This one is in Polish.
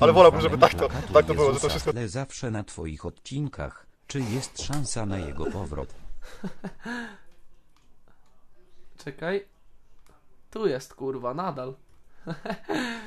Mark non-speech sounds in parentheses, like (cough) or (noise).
Ale wolałbym, żeby tak to, tak to było, że to wszystko... Ale zawsze na twoich odcinkach, czy jest szansa na jego powrót? Czekaj. Tu jest kurwa, nadal. (laughs)